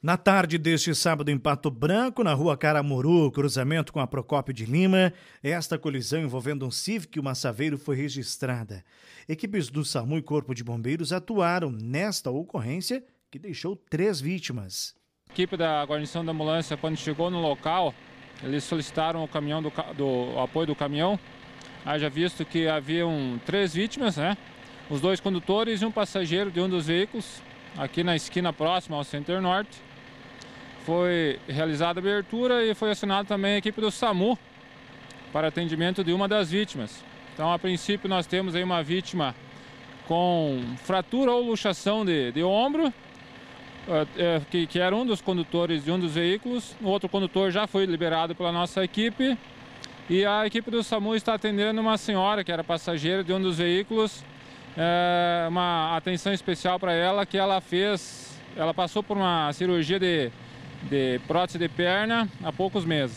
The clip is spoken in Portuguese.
Na tarde deste sábado, em Pato Branco, na rua Caramuru, cruzamento com a Procópio de Lima, esta colisão envolvendo um Civic e uma Saveiro foi registrada. Equipes do SAMU e Corpo de Bombeiros atuaram nesta ocorrência, que deixou três vítimas. A equipe da guarnição da ambulância, quando chegou no local, eles solicitaram o caminhão do, do o apoio do caminhão, haja visto que haviam três vítimas, né? Os dois condutores e um passageiro de um dos veículos aqui na esquina próxima ao Center Norte. Foi realizada a abertura e foi acionada também a equipe do SAMU para atendimento de uma das vítimas. Então, a princípio, nós temos aí uma vítima com fratura ou luxação de, de ombro, eh, eh, que, que, era um dos condutores de um dos veículos. O outro condutor já foi liberado pela nossa equipe. E a equipe do SAMU está atendendo uma senhora que era passageira de um dos veículos é, uma atenção especial para ela, que ela fez, ela passou por uma cirurgia de, de prótese de perna há poucos meses.